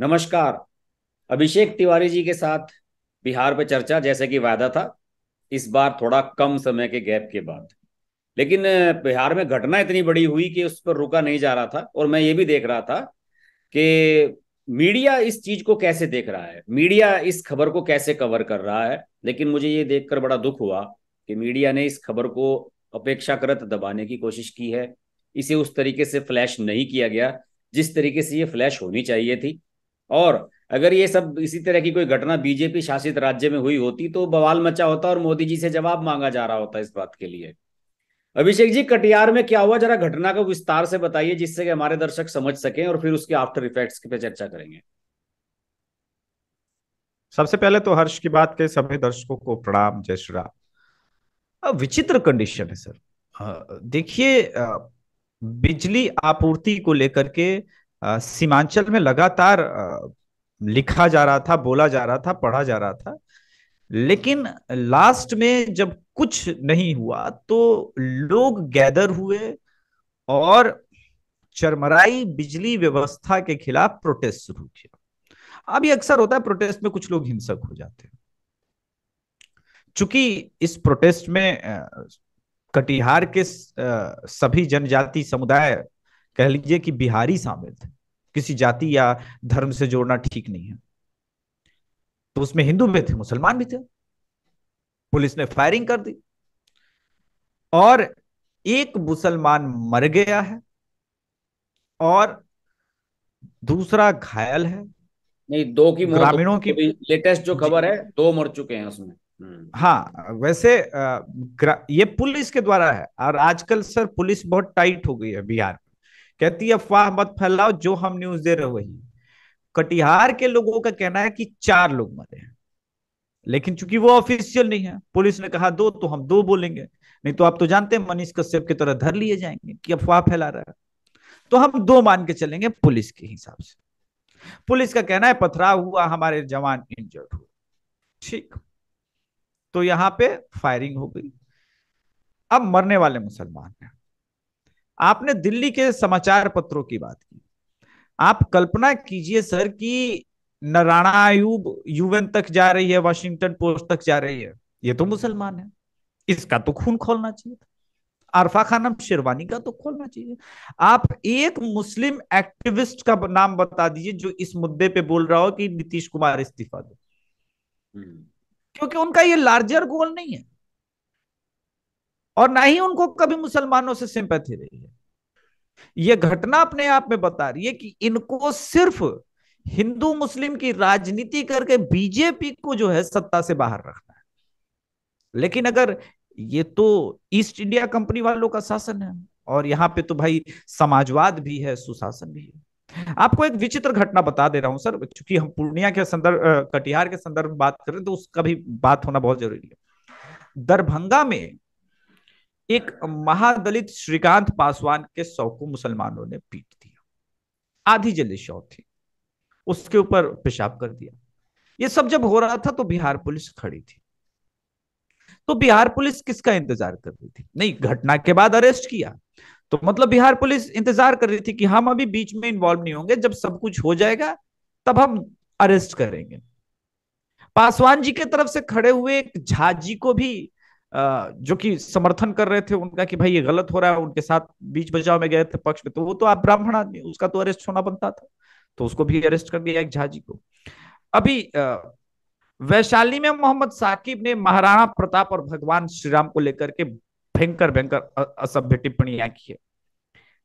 नमस्कार अभिषेक तिवारी जी के साथ बिहार पर चर्चा जैसे कि वायदा था इस बार थोड़ा कम समय के गैप के बाद लेकिन बिहार में घटना इतनी बड़ी हुई कि उस पर रुका नहीं जा रहा था और मैं ये भी देख रहा था कि मीडिया इस चीज को कैसे देख रहा है मीडिया इस खबर को कैसे कवर कर रहा है लेकिन मुझे ये देखकर बड़ा दुख हुआ कि मीडिया ने इस खबर को अपेक्षाकृत दबाने की कोशिश की है इसे उस तरीके से फ्लैश नहीं किया गया जिस तरीके से ये फ्लैश होनी चाहिए थी और अगर ये सब इसी तरह की कोई घटना बीजेपी शासित राज्य में हुई होती तो बवाल मचा होता और मोदी जी से जवाब मांगा जा रहा होता इस बात के लिए अभिषेक जी कटियार में क्या हुआ जरा घटना का विस्तार से बताइए जिससे कि हमारे दर्शक समझ सकें और फिर उसके आफ्टर इफेक्ट्स पे चर्चा करेंगे सबसे पहले तो हर्ष की बात के सभी दर्शकों को प्रणाम जय श्री राम विचित्र कंडीशन है सर देखिए बिजली आपूर्ति को लेकर के सीमांचल में लगातार लिखा जा रहा था बोला जा रहा था पढ़ा जा रहा था लेकिन लास्ट में जब कुछ नहीं हुआ तो लोग गैदर हुए और चरमराई बिजली व्यवस्था के खिलाफ प्रोटेस्ट शुरू किया अब ये अक्सर होता है प्रोटेस्ट में कुछ लोग हिंसक हो जाते हैं चूंकि इस प्रोटेस्ट में कटिहार के सभी जनजाति समुदाय कह लीजिए कि बिहारी शामिल थे किसी जाति या धर्म से जोड़ना ठीक नहीं है तो उसमें हिंदू भी थे मुसलमान भी थे पुलिस ने फायरिंग कर दी और एक मुसलमान मर गया है और दूसरा घायल है नहीं दो की ग्रामीणों की लेटेस्ट जो खबर है दो मर चुके हैं उसमें हम्म। हाँ वैसे ये पुलिस के द्वारा है और आजकल सर पुलिस बहुत टाइट हो गई है बिहार में कहती है अफवाह मत फैलाओ जो हम न्यूज दे रहे वही कटिहार के लोगों का कहना है कि चार लोग मरे हैं लेकिन चूंकि वो ऑफिशियल नहीं है पुलिस ने कहा दो तो हम दो बोलेंगे नहीं तो आप तो जानते हैं मनीष कश्यप की तरह धर लिए जाएंगे कि अफवाह फैला रहा है तो हम दो मान के चलेंगे पुलिस के हिसाब से पुलिस का कहना है पथराव हुआ हमारे जवान इंजर्ड हुए ठीक तो यहां पे फायरिंग हो गई अब मरने वाले मुसलमान हैं आपने दिल्ली के समाचार पत्रों की बात की आप कल्पना कीजिए सर कि न राणा यूएन तक जा रही है वाशिंगटन पोस्ट तक जा रही है ये तो मुसलमान है इसका तो खून खोलना चाहिए था आरफा खानम शेरवानी का तो खोलना चाहिए आप एक मुस्लिम एक्टिविस्ट का नाम बता दीजिए जो इस मुद्दे पे बोल रहा हो कि नीतीश कुमार इस्तीफा दो हम्म। क्योंकि उनका ये लार्जर गोल नहीं है और ना ही उनको कभी मुसलमानों से सिंपैथी रही है यह घटना अपने आप में बता रही है कि इनको सिर्फ हिंदू मुस्लिम की राजनीति करके बीजेपी को जो है सत्ता से बाहर रखना है लेकिन अगर ये तो ईस्ट इंडिया कंपनी वालों का शासन है और यहां पे तो भाई समाजवाद भी है सुशासन भी है आपको एक विचित्र घटना बता दे रहा हूं सर चूंकि हम पूर्णिया के संदर्भ कटिहार के संदर्भ में बात करें तो उसका भी बात होना बहुत जरूरी है दरभंगा में एक महादलित श्रीकांत पासवान के शव को मुसलमानों ने पीट दिया आधी जली शव थी उसके ऊपर पेशाब कर दिया ये सब जब हो रहा था तो बिहार पुलिस खड़ी थी तो बिहार पुलिस किसका इंतजार कर रही थी नहीं घटना के बाद अरेस्ट किया तो मतलब बिहार पुलिस इंतजार कर रही थी कि हम अभी बीच में इन्वॉल्व नहीं होंगे जब सब कुछ हो जाएगा तब हम अरेस्ट करेंगे पासवान जी के तरफ से खड़े हुए एक झाजी को भी जो कि समर्थन कर रहे थे उनका कि भाई ये गलत हो रहा है उनके साथ बीच बचाव में गए थे पक्ष में तो वो तो आप ब्राह्मण आदमी उसका तो अरेस्ट होना बनता था तो उसको भी अरेस्ट कर दिया एक झाजी को अभी वैशाली में मोहम्मद साकिब ने महाराणा प्रताप और भगवान श्री राम को लेकर के भयंकर भयंकर असभ्य टिप्पणियां की है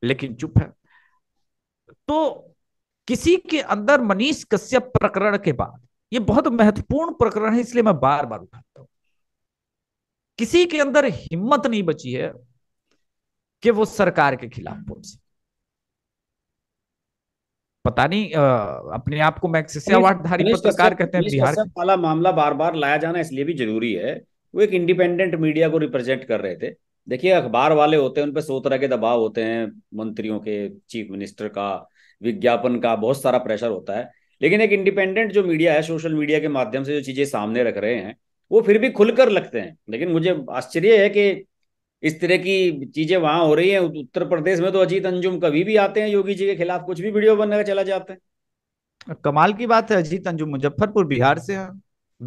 लेकिन चुप है तो किसी के अंदर मनीष कश्यप प्रकरण के बाद ये बहुत महत्वपूर्ण प्रकरण है इसलिए मैं बार बार उठा किसी के अंदर हिम्मत नहीं बची है कि वो सरकार के खिलाफ बोल सके पता नहीं आ, अपने आप को मैं अवार्डधारी पत्रकार कहते हैं बिहार वाला मामला बार बार लाया जाना इसलिए भी जरूरी है वो एक इंडिपेंडेंट मीडिया को रिप्रेजेंट कर रहे थे देखिए अखबार वाले होते हैं उन पर सो तरह के दबाव होते हैं मंत्रियों के चीफ मिनिस्टर का विज्ञापन का बहुत सारा प्रेशर होता है लेकिन एक इंडिपेंडेंट जो मीडिया है सोशल मीडिया के माध्यम से जो चीजें सामने रख रहे हैं वो फिर भी खुलकर लगते हैं लेकिन मुझे आश्चर्य है कि इस तरह की चीजें वहां हो रही हैं उत्तर प्रदेश में तो अजीत अंजुम कभी भी आते हैं योगी जी के खिलाफ कुछ भी वीडियो बनने का चला जाते हैं कमाल की बात है अजीत अंजुम मुजफ्फरपुर बिहार से है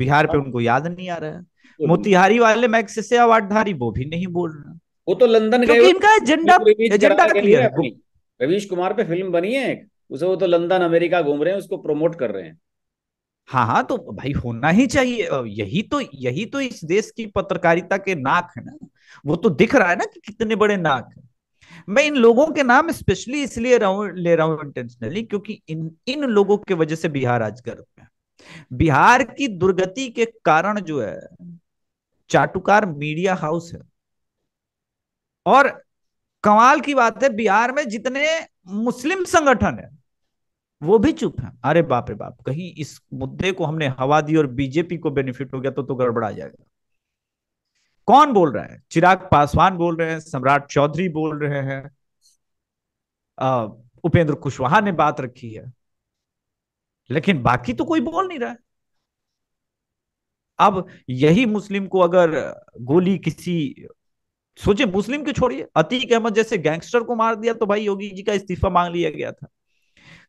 बिहार पे हाँ। उनको याद नहीं आ रहा है तो मोतिहारी वाले मैक्स से अवार्डधारी वो भी नहीं बोल रहा वो तो लंदन गए इनका एजेंडा एजेंडा क्लियर है रवीश कुमार पे फिल्म बनी है उसे वो तो लंदन अमेरिका घूम रहे हैं उसको प्रमोट कर रहे हैं हाँ हाँ तो भाई होना ही चाहिए यही तो यही तो इस देश की पत्रकारिता के नाक है ना वो तो दिख रहा है ना कि कितने बड़े नाक है मैं इन लोगों के नाम स्पेशली इसलिए ले रहा हूं इंटेंशनली क्योंकि इन इन लोगों के वजह से बिहार आज गर्व है बिहार की दुर्गति के कारण जो है चाटुकार मीडिया हाउस है और कमाल की बात है बिहार में जितने मुस्लिम संगठन है वो भी चुप है अरे बाप रे बाप कहीं इस मुद्दे को हमने हवा दी और बीजेपी को बेनिफिट हो गया तो तो गड़बड़ा जाएगा कौन बोल रहा है चिराग पासवान बोल रहे हैं सम्राट चौधरी बोल रहे हैं उपेंद्र कुशवाहा ने बात रखी है लेकिन बाकी तो कोई बोल नहीं रहा है अब यही मुस्लिम को अगर गोली किसी सोचे मुस्लिम के छोड़िए अतीक अहमद जैसे गैंगस्टर को मार दिया तो भाई योगी जी का इस्तीफा मांग लिया गया था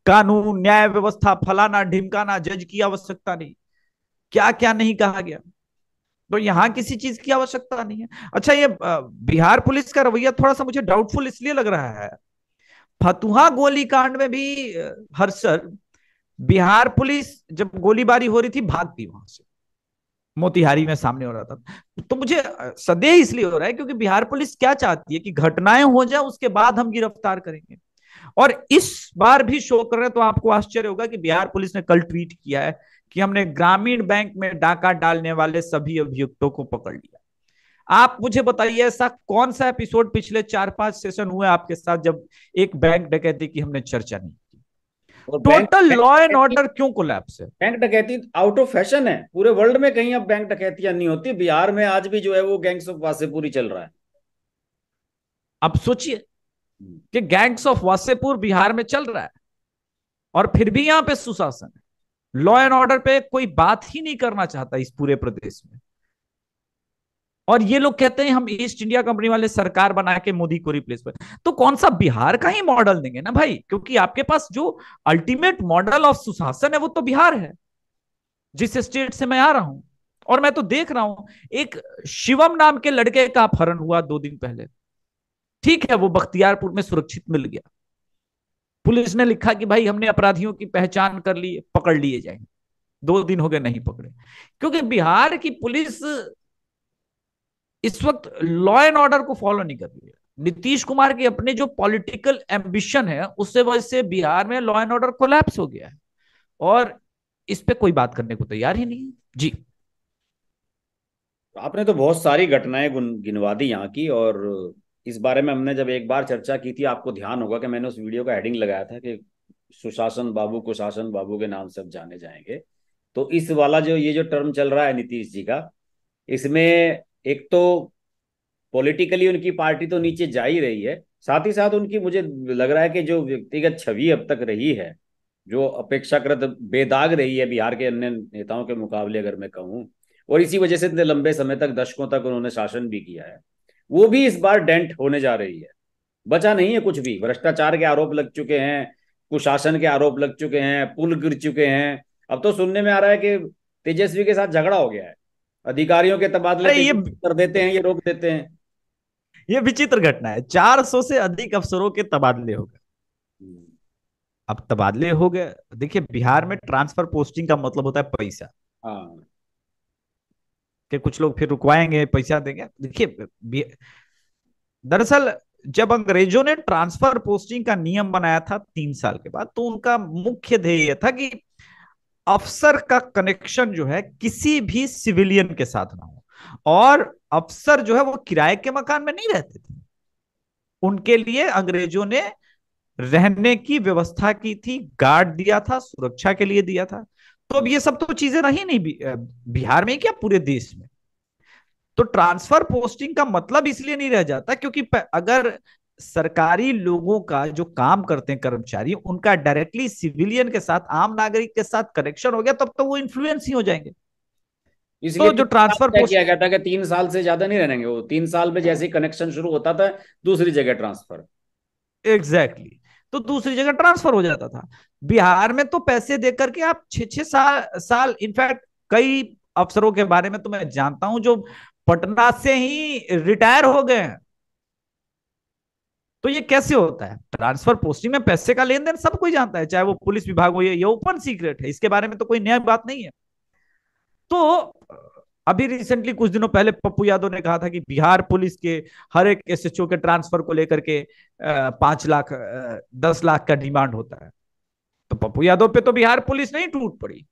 कानून न्याय व्यवस्था फलाना ढिमकाना जज की आवश्यकता नहीं क्या क्या नहीं कहा गया तो यहाँ किसी चीज की आवश्यकता नहीं है अच्छा ये बिहार पुलिस का रवैया थोड़ा सा मुझे डाउटफुल इसलिए लग रहा है फतुहा गोली कांड में भी हर्षर बिहार पुलिस जब गोलीबारी हो रही थी भाग वहां से मोतिहारी में सामने हो रहा था तो मुझे सदैव इसलिए हो रहा है क्योंकि बिहार पुलिस क्या चाहती है कि घटनाएं हो जाए उसके बाद हम गिरफ्तार करेंगे और इस बार भी शो कर रहे तो आपको आश्चर्य होगा कि बिहार पुलिस ने कल ट्वीट किया है कि हमने ग्रामीण बैंक में डाका डालने वाले सभी अभियुक्तों को पकड़ लिया आप मुझे बताइए ऐसा कौन सा एपिसोड पिछले चार पांच सेशन हुए आपके साथ जब एक बैंक डकैती की हमने चर्चा नहीं की टोटल लॉ एंड ऑर्डर क्यों कोलैप्स है बैंक डकैती आउट ऑफ फैशन है पूरे वर्ल्ड में कहीं अब बैंक डकैतियां नहीं होती बिहार में आज भी जो है वो गैंग्स ऑफ वासेपुरी चल रहा है आप सोचिए कि गैंग्स ऑफ वासेपुर बिहार में चल रहा है और फिर भी यहां पे सुशासन है लॉ एंड ऑर्डर पे कोई बात ही नहीं करना चाहता इस पूरे प्रदेश में और ये लोग कहते हैं हम ईस्ट इंडिया कंपनी वाले सरकार बना के मोदी को रिप्लेस कर तो कौन सा बिहार का ही मॉडल देंगे ना भाई क्योंकि आपके पास जो अल्टीमेट मॉडल ऑफ सुशासन है वो तो बिहार है जिस स्टेट से मैं आ रहा हूं और मैं तो देख रहा हूं एक शिवम नाम के लड़के का अपहरण हुआ दो दिन पहले ठीक है वो बख्तियारपुर में सुरक्षित मिल गया पुलिस ने लिखा कि भाई हमने अपराधियों की पहचान कर ली पकड़ लिए जाए दो दिन हो गए नहीं पकड़े क्योंकि बिहार की पुलिस इस वक्त लॉ एंड ऑर्डर को फॉलो नहीं कर रही है नीतीश कुमार के अपने जो पॉलिटिकल एम्बिशन है उससे वजह से बिहार में लॉ एंड ऑर्डर कोलैप्स हो गया है और इस पे कोई बात करने को तैयार ही नहीं जी आपने तो बहुत सारी घटनाएं गिनवा दी यहाँ की और इस बारे में हमने जब एक बार चर्चा की थी आपको ध्यान होगा कि मैंने उस वीडियो का हेडिंग लगाया था कि सुशासन बाबू कुशासन बाबू के नाम से अब जाने जाएंगे तो इस वाला जो ये जो टर्म चल रहा है नीतीश जी का इसमें एक तो पॉलिटिकली उनकी पार्टी तो नीचे जा ही रही है साथ ही साथ उनकी मुझे लग रहा है कि जो व्यक्तिगत छवि अब तक रही है जो अपेक्षाकृत बेदाग रही है बिहार के अन्य नेताओं के मुकाबले अगर मैं कहूँ और इसी वजह से इतने लंबे समय तक दशकों तक उन्होंने शासन भी किया है वो भी इस बार डेंट होने जा रही है बचा नहीं है कुछ भी भ्रष्टाचार के आरोप लग चुके हैं कुशासन के आरोप लग चुके हैं पुल गिर चुके हैं अब तो सुनने में आ रहा है कि तेजस्वी के साथ झगड़ा हो गया है अधिकारियों के तबादले ये कर देते हैं ये रोक देते हैं ये विचित्र घटना है 400 से अधिक अफसरों के तबादले हो गए हम्म। अब तबादले हो गए देखिए बिहार में ट्रांसफर पोस्टिंग का मतलब होता है पैसा हाँ। कि कुछ लोग फिर रुकवाएंगे पैसा देंगे देखिए दरअसल जब अंग्रेजों ने ट्रांसफर पोस्टिंग का नियम बनाया था तीन साल के बाद तो उनका मुख्य ध्येय था कि अफसर का कनेक्शन जो है किसी भी सिविलियन के साथ ना हो और अफसर जो है वो किराए के मकान में नहीं रहते थे उनके लिए अंग्रेजों ने रहने की व्यवस्था की थी गार्ड दिया था सुरक्षा के लिए दिया था तो अब ये सब तो चीजें रही नहीं बिहार में क्या पूरे देश में तो ट्रांसफर पोस्टिंग का मतलब इसलिए नहीं रह जाता क्योंकि अगर सरकारी लोगों का जो काम करते हैं कर्मचारी उनका डायरेक्टली सिविलियन के साथ आम नागरिक के साथ कनेक्शन हो गया तब तो, तो वो इन्फ्लुएंस ही हो जाएंगे इसलिए तो जो ट्रांसफर तो किया गया था कि तीन साल से ज्यादा नहीं रहेंगे वो तीन साल में जैसे कनेक्शन शुरू होता था दूसरी जगह ट्रांसफर एग्जैक्टली exactly. तो दूसरी जगह ट्रांसफर हो जाता था बिहार में तो पैसे दे करके आप छह साल साल इनफैक्ट कई अफसरों के बारे में तो मैं जानता हूं जो पटना से ही रिटायर हो गए हैं तो ये कैसे होता है ट्रांसफर पोस्टिंग में पैसे का लेन देन सब कोई जानता है चाहे वो पुलिस विभाग हो ये ओपन सीक्रेट है इसके बारे में तो कोई नया बात नहीं है तो अभी रिसेंटली कुछ दिनों पहले पप्पू यादव ने कहा था कि बिहार पुलिस के हर एक एसएचओ के ट्रांसफर को लेकर के पांच लाख दस लाख का डिमांड होता है तो पप्पू यादव पे तो बिहार पुलिस नहीं टूट पड़ी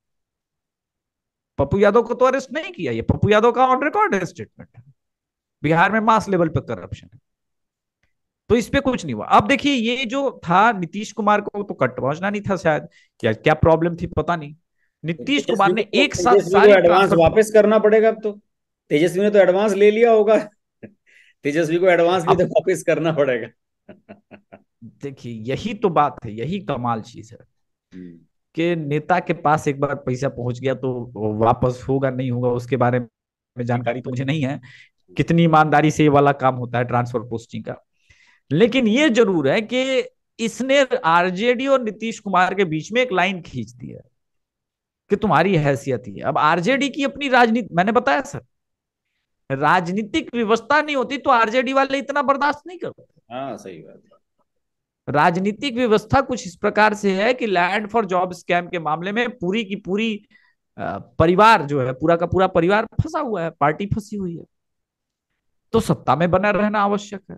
पप्पू यादव को तो अरेस्ट नहीं किया ये पप्पू यादव का ऑन रिकॉर्ड स्टेटमेंट है बिहार में मास लेवल पर करप्शन है तो इस पे कुछ नहीं हुआ अब देखिए ये जो था नीतीश कुमार को तो कट पहुंचना नहीं था शायद क्या क्या प्रॉब्लम थी पता नहीं नीतीश कुमार ने एक साथ एडवांस वापस करना पड़ेगा अब तो तेजस्वी ने तो एडवांस ले लिया होगा तेजस्वी को एडवांस भी तो वापस करना पड़ेगा देखिए यही तो बात है यही कमाल चीज है हम्म। कि नेता के पास एक बार पैसा पहुंच गया तो वापस होगा नहीं होगा उसके बारे में जानकारी तो मुझे नहीं है कितनी ईमानदारी से ये वाला काम होता है ट्रांसफर पोस्टिंग का लेकिन ये जरूर है कि इसने आरजेडी और नीतीश कुमार के बीच में एक लाइन खींच दी है कि तुम्हारी हैसियत ही है अब आरजेडी की अपनी राजनीति मैंने बताया सर राजनीतिक व्यवस्था नहीं होती तो आरजेडी वाले इतना बर्दाश्त नहीं करते हाँ सही बात राजनीतिक व्यवस्था कुछ इस प्रकार से है कि लैंड फॉर जॉब स्कैम के मामले में पूरी की पूरी परिवार जो है पूरा का पूरा परिवार फंसा हुआ है पार्टी फंसी हुई है तो सत्ता में बना रहना आवश्यक है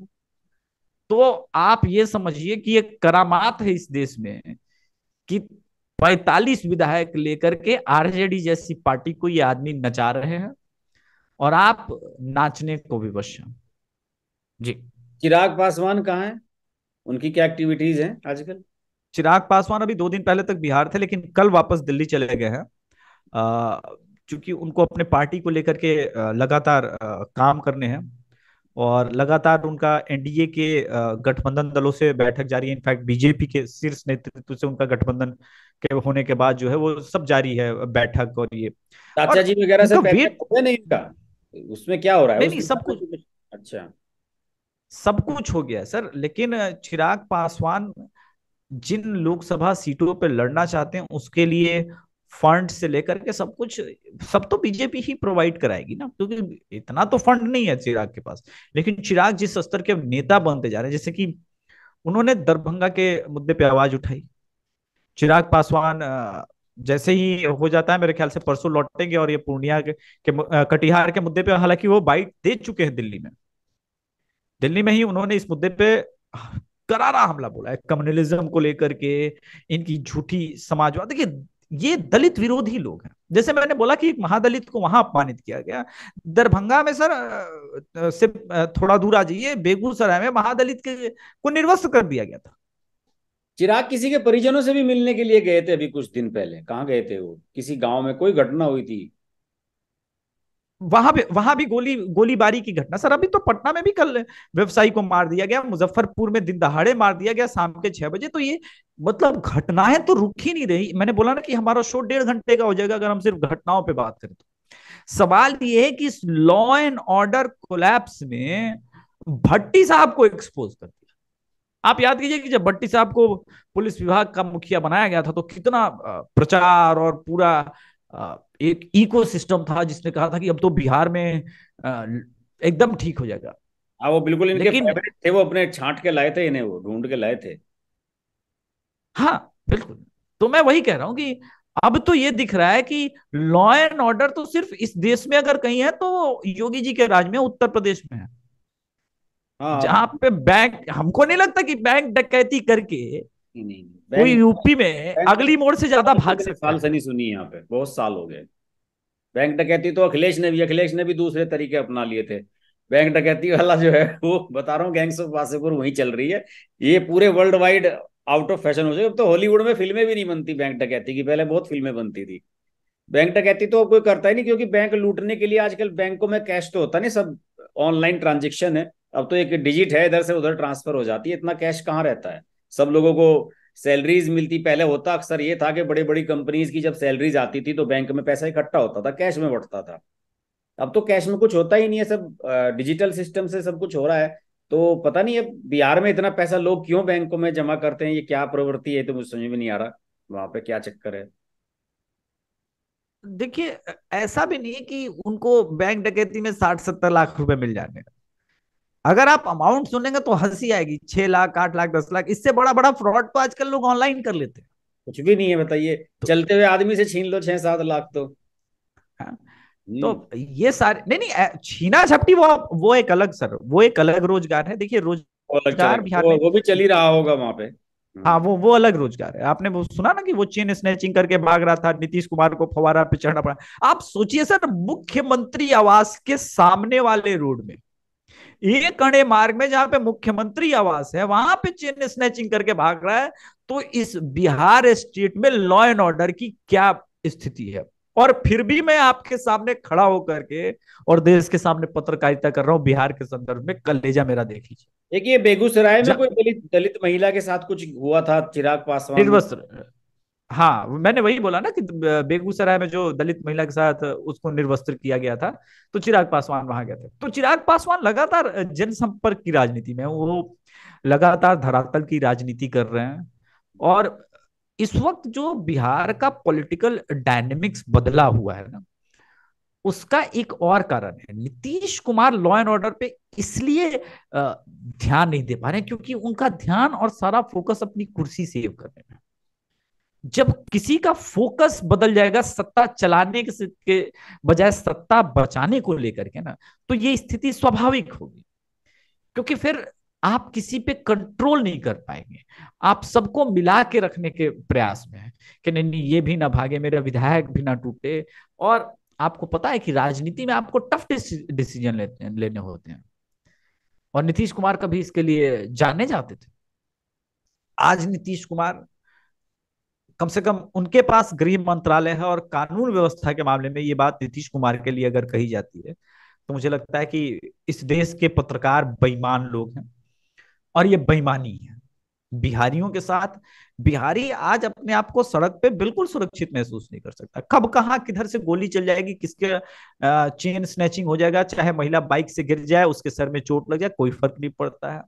तो आप ये समझिए कि एक करामात है इस देश में कि पैतालीस विधायक लेकर के आरजेडी जैसी पार्टी को ये आदमी नचा रहे हैं और आप नाचने को भी हैं जी चिराग पासवान कहाँ है उनकी क्या एक्टिविटीज हैं आजकल चिराग पासवान अभी दो दिन पहले तक बिहार थे लेकिन कल वापस दिल्ली चले गए हैं चूंकि उनको अपने पार्टी को लेकर के लगातार काम करने हैं और लगातार उनका एनडीए के गठबंधन दलों से बैठक जारी है इनफैक्ट बीजेपी के शीर्ष नेतृत्व से उनका गठबंधन के होने के बाद जो है वो सब जारी है बैठक और ये चाचा जी वगैरह से पहले नहीं इनका उसमें क्या हो रहा है नहीं, नहीं सब कुछ अच्छा सब कुछ हो गया सर लेकिन चिराग पासवान जिन लोकसभा सीटों पर लड़ना चाहते हैं उसके लिए फंड से लेकर के सब कुछ सब तो बीजेपी ही प्रोवाइड कराएगी ना क्योंकि इतना तो फंड नहीं है चिराग के पास लेकिन चिराग जिस स्तर के नेता बनते जा रहे हैं जैसे कि उन्होंने दरभंगा के मुद्दे पे आवाज उठाई चिराग पासवान जैसे ही हो जाता है मेरे ख्याल से परसों लौटेंगे और ये पूर्णिया के, के कटिहार के मुद्दे पे हालांकि वो बाइट दे चुके हैं दिल्ली में दिल्ली में ही उन्होंने इस मुद्दे पे करारा हमला बोला है कम्युनलिज्म को लेकर के इनकी झूठी समाजवाद देखिए ये दलित विरोधी लोग हैं जैसे मैंने बोला कि एक महादलित को वहां अपमानित किया गया दरभंगा में सर से थोड़ा दूर आ जाइए बेगूसराय में महादलित के को निर्वस्त कर दिया गया था चिराग किसी के परिजनों से भी मिलने के लिए गए थे अभी कुछ दिन पहले कहा गए थे वो किसी गांव में कोई घटना हुई थी वहां भी वहां भी गोली गोलीबारी की घटना सर अभी तो पटना में भी कल व्यवसायी को मार दिया गया मुजफ्फरपुर में दिन दहाड़े मार दिया गया शाम के छह बजे तो ये मतलब घटनाएं तो रुक ही नहीं रही मैंने बोला ना कि हमारा शो डेढ़ घंटे का हो जाएगा अगर हम सिर्फ घटनाओं पर बात करें तो सवाल ये है कि इस लॉ एंड ऑर्डर कोलैप्स में भट्टी साहब को एक्सपोज कर आप याद कीजिए कि जब भट्टी साहब को पुलिस विभाग का मुखिया बनाया गया था तो कितना प्रचार और पूरा एक इकोसिस्टम था जिसने कहा था कि अब तो बिहार में एकदम ठीक हो जाएगा आ, हाँ, वो बिल्कुल इनके थे वो अपने छांट के लाए थे इन्हें वो ढूंढ के लाए थे हाँ बिल्कुल तो मैं वही कह रहा हूँ कि अब तो ये दिख रहा है कि लॉ एंड ऑर्डर तो सिर्फ इस देश में अगर कहीं है तो योगी जी के राज में उत्तर प्रदेश में है हाँ। जहां पे बैंक हमको नहीं लगता कि बैंक डकैती करके कोई यूपी में अगली मोड़ से ज्यादा भाग से साल से नहीं सुनी यहाँ पे बहुत साल हो गए बैंक डकैती तो अखिलेश ने भी अखिलेश ने भी दूसरे तरीके अपना लिए थे बैंक डकैती वाला जो है वो बता रहा हूँ गैंग्स ऑफ वासेपुर वही चल रही है ये पूरे world wide out of fashion हो जाए अब तो हॉलीवुड में फिल्में भी नहीं बनती बैंक डकैती की पहले बहुत फिल्में बनती थी बैंक डकैती तो कोई करता ही नहीं क्योंकि बैंक लूटने के लिए आजकल बैंकों में कैश तो होता नहीं सब ऑनलाइन ट्रांजेक्शन है अब तो एक डिजिट है इधर से उधर ट्रांसफर हो जाती है इतना कैश कहाँ रहता है सब लोगों को सैलरीज मिलती पहले होता अक्सर ये था कि बड़ी बड़ी कंपनीज की जब सैलरीज आती थी तो बैंक में पैसा इकट्ठा होता था कैश में बढ़ता था अब तो कैश में कुछ होता ही नहीं है सब डिजिटल सिस्टम से सब कुछ हो रहा है तो पता नहीं अब बिहार में इतना पैसा लोग क्यों बैंकों में जमा करते हैं ये क्या प्रवृत्ति है तो मुझे समझ में नहीं आ रहा वहां पे क्या चक्कर है देखिए ऐसा भी नहीं कि उनको बैंक डकैती में साठ सत्तर लाख रुपए मिल जाने अगर आप अमाउंट सुनेंगे तो हंसी आएगी छह लाख आठ लाख दस लाख इससे बड़ा बड़ा फ्रॉड तो आजकल लोग ऑनलाइन कर लेते हैं कुछ भी नहीं है बताइए तो, चलते हुए आदमी से छीन लो छह सात लाख तो हाँ, हम्म। तो ये सारे नहीं नहीं छीना झपटी वो वो एक अलग सर वो एक अलग रोजगार है देखिए रोजगार बिहार वो, वो भी चल ही रहा होगा वहां पे हम्म। हाँ वो वो अलग रोजगार है आपने वो सुना ना कि वो चेन स्नेचिंग करके भाग रहा था नीतीश कुमार को फवारा पे चढ़ना पड़ा आप सोचिए सर मुख्यमंत्री आवास के सामने वाले रोड में एक कड़े मार्ग में जहां पे मुख्यमंत्री आवास है वहां पे चेन स्नैचिंग करके भाग रहा है तो इस बिहार स्टेट में लॉ एंड ऑर्डर की क्या स्थिति है और फिर भी मैं आपके सामने खड़ा होकर के और देश के सामने पत्रकारिता कर रहा हूँ बिहार के संदर्भ में कलेजा मेरा देख लीजिए देखिए बेगूसराय में कोई दलित दलित महिला के साथ कुछ हुआ था चिराग पासवान निर्वस्त्र हाँ मैंने वही बोला ना कि बेगूसराय में जो दलित महिला के साथ उसको निर्वस्त्र किया गया था तो चिराग पासवान वहां गए थे तो चिराग पासवान लगातार जनसंपर्क की राजनीति में वो लगातार धरातल की राजनीति कर रहे हैं और इस वक्त जो बिहार का पॉलिटिकल डायनेमिक्स बदला हुआ है ना उसका एक और कारण है Nitish Kumar law and order पे इसलिए ध्यान नहीं दे पा रहे क्योंकि उनका ध्यान और सारा फोकस अपनी कुर्सी सेव करने में जब किसी का फोकस बदल जाएगा सत्ता चलाने के, के बजाय सत्ता बचाने को लेकर के ना तो ये स्थिति स्वाभाविक होगी क्योंकि फिर आप किसी पे कंट्रोल नहीं कर पाएंगे आप सबको मिला के रखने के प्रयास में है कि नहीं नहीं ये भी ना भागे मेरा विधायक भी ना टूटे और आपको पता है कि राजनीति में आपको टफ डिसीजन लेते लेने होते हैं और नीतीश कुमार कभी इसके लिए जाने जाते थे आज नीतीश कुमार कम से कम उनके पास गृह मंत्रालय है और कानून व्यवस्था के मामले में ये बात नीतीश कुमार के लिए अगर कही जाती है तो मुझे लगता है कि इस देश के पत्रकार बेईमान लोग हैं और ये बेईमानी है बिहारियों के साथ बिहारी आज अपने आप को सड़क पे बिल्कुल सुरक्षित महसूस नहीं कर सकता कब कहाँ किधर से गोली चल जाएगी किसके चेन स्नैचिंग हो जाएगा चाहे महिला बाइक से गिर जाए उसके सर में चोट लग जाए कोई फर्क नहीं पड़ता है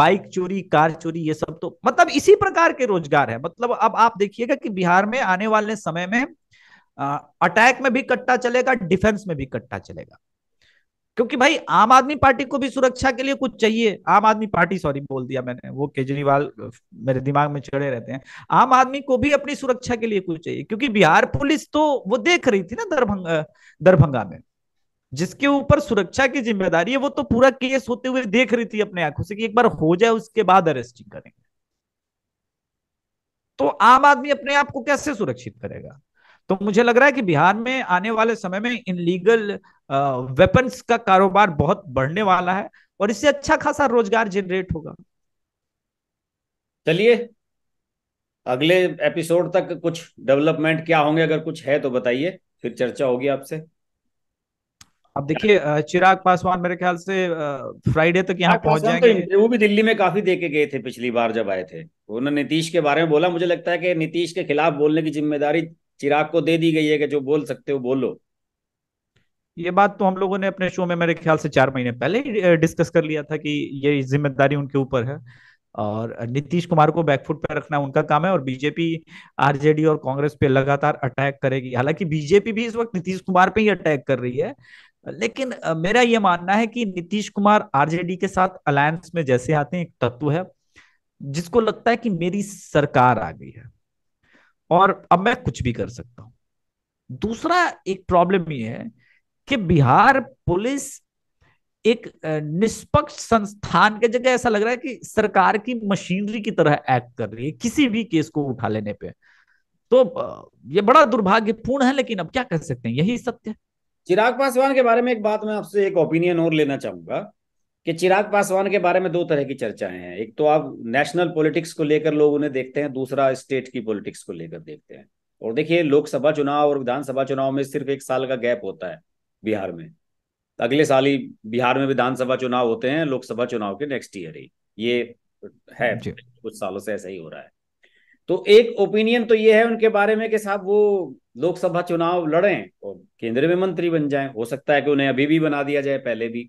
बाइक चोरी कार चोरी ये सब तो मतलब इसी प्रकार के रोजगार है मतलब अब आप देखिएगा कि बिहार में आने वाले समय में अटैक में भी कट्टा चलेगा डिफेंस में भी कट्टा चलेगा क्योंकि भाई आम आदमी पार्टी को भी सुरक्षा के लिए कुछ चाहिए आम आदमी पार्टी सॉरी बोल दिया मैंने वो केजरीवाल मेरे दिमाग में चढ़े रहते हैं आम आदमी को भी अपनी सुरक्षा के लिए कुछ चाहिए क्योंकि बिहार पुलिस तो वो देख रही थी ना दरभंगा दरभंगा में जिसके ऊपर सुरक्षा की जिम्मेदारी है वो तो पूरा केस होते हुए देख रही थी अपने आंखों से कि एक बार हो जाए उसके बाद अरेस्टिंग करेंगे तो आम आदमी अपने आप को कैसे सुरक्षित करेगा तो मुझे लग रहा है कि बिहार में आने वाले समय में इन लीगल वेपन्स का कारोबार बहुत बढ़ने वाला है और इससे अच्छा खासा रोजगार जनरेट होगा चलिए अगले एपिसोड तक कुछ डेवलपमेंट क्या होंगे अगर कुछ है तो बताइए फिर चर्चा होगी आपसे अब देखिए चिराग पासवान मेरे ख्याल से फ्राइडे तक यहाँ पहुंच जाएंगे तो वो भी दिल्ली में काफी देके गए थे पिछली बार जब आए थे उन्होंने नीतीश के बारे में बोला मुझे लगता है कि नीतीश के खिलाफ बोलने की जिम्मेदारी चिराग को दे दी गई है कि जो बोल सकते हो बोलो ये बात तो हम लोगों ने अपने शो में मेरे ख्याल से चार महीने पहले ही डिस्कस कर लिया था कि ये जिम्मेदारी उनके ऊपर है और नीतीश कुमार को बैकफुट पर रखना उनका काम है और बीजेपी आरजेडी और कांग्रेस पे लगातार अटैक करेगी हालांकि बीजेपी भी इस वक्त नीतीश कुमार पे ही अटैक कर रही है लेकिन मेरा यह मानना है कि नीतीश कुमार आरजेडी के साथ अलायंस में जैसे आते हैं एक तत्व है जिसको लगता है कि मेरी सरकार आ गई है और अब मैं कुछ भी कर सकता हूं दूसरा एक प्रॉब्लम यह है कि बिहार पुलिस एक निष्पक्ष संस्थान के जगह ऐसा लग रहा है कि सरकार की मशीनरी की तरह एक्ट कर रही है किसी भी केस को उठा लेने पे तो ये बड़ा दुर्भाग्यपूर्ण है लेकिन अब क्या कर सकते हैं यही सत्य है चिराग पासवान के बारे में एक बात मैं आपसे एक ओपिनियन और लेना चाहूंगा कि चिराग पासवान के बारे में दो तरह की चर्चाएं हैं एक तो आप नेशनल पॉलिटिक्स को लेकर लोग उन्हें देखते हैं दूसरा स्टेट की पॉलिटिक्स को लेकर देखते हैं और देखिए लोकसभा चुनाव और विधानसभा चुनाव में सिर्फ एक साल का गैप होता है बिहार में अगले साल ही बिहार में विधानसभा चुनाव होते हैं लोकसभा चुनाव के नेक्स्ट ईयर ही ये है कुछ सालों से ऐसा ही हो रहा है तो एक ओपिनियन तो ये है उनके बारे में कि साहब वो लोकसभा चुनाव लड़ें और केंद्र में मंत्री बन जाएं हो सकता है कि उन्हें अभी भी बना दिया जाए पहले भी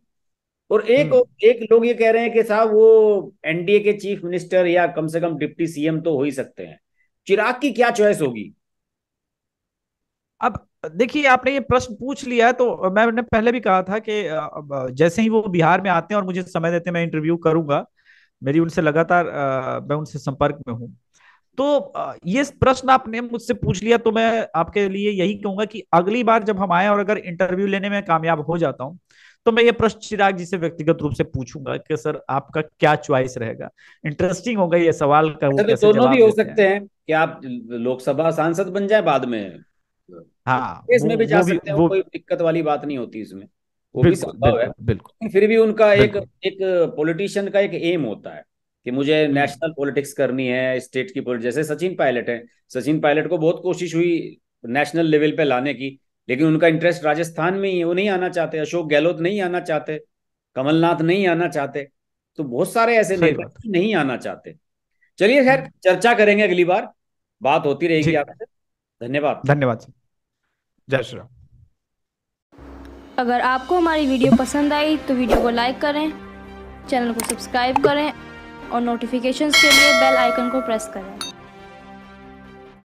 और एक हम्म। एक लोग ये कह रहे हैं कि साहब वो एनडीए के चीफ मिनिस्टर या कम से कम डिप्टी सीएम तो हो ही सकते हैं चिराग की क्या चॉइस होगी अब देखिए आपने ये प्रश्न पूछ लिया है तो मैंने पहले भी कहा था कि जैसे ही वो बिहार में आते हैं और मुझे समय देते हैं मैं इंटरव्यू करूंगा मेरी उनसे लगातार मैं उनसे संपर्क में हूँ तो ये प्रश्न आपने मुझसे पूछ लिया तो मैं आपके लिए यही कहूंगा कि अगली बार जब हम आए और अगर इंटरव्यू लेने में कामयाब हो जाता हूं तो मैं ये प्रश्न चिराग जी से व्यक्तिगत रूप से पूछूंगा कि सर आपका क्या चॉइस रहेगा इंटरेस्टिंग होगा ये सवाल का वो दोनों भी हो सकते हैं कि आप लोकसभा सांसद बन जाए बाद में हाँ इसमें भी जा सकते हैं कोई दिक्कत वाली बात नहीं होती इसमें वो भी संभव है बिल्कुल फिर भी उनका एक एक पॉलिटिशियन का एक एम होता है कि मुझे नेशनल हम्म। पॉलिटिक्स करनी है स्टेट की पॉलिटिक्स जैसे सचिन पायलट है सचिन पायलट को बहुत कोशिश हुई नेशनल लेवल पे लाने की लेकिन उनका इंटरेस्ट राजस्थान में ही है वो नहीं आना चाहते अशोक गहलोत नहीं आना चाहते कमलनाथ नहीं आना चाहते तो बहुत सारे ऐसे नेता नहीं आना चाहते चलिए खैर हम्म। चर्चा करेंगे अगली बार बात होती रहेगी आपसे धन्यवाद धन्यवाद जय श्री राम अगर आपको हमारी वीडियो पसंद आई तो वीडियो को लाइक करें चैनल को सब्सक्राइब करें और नोटिफिकेशंस के लिए बेल आइकन को प्रेस करें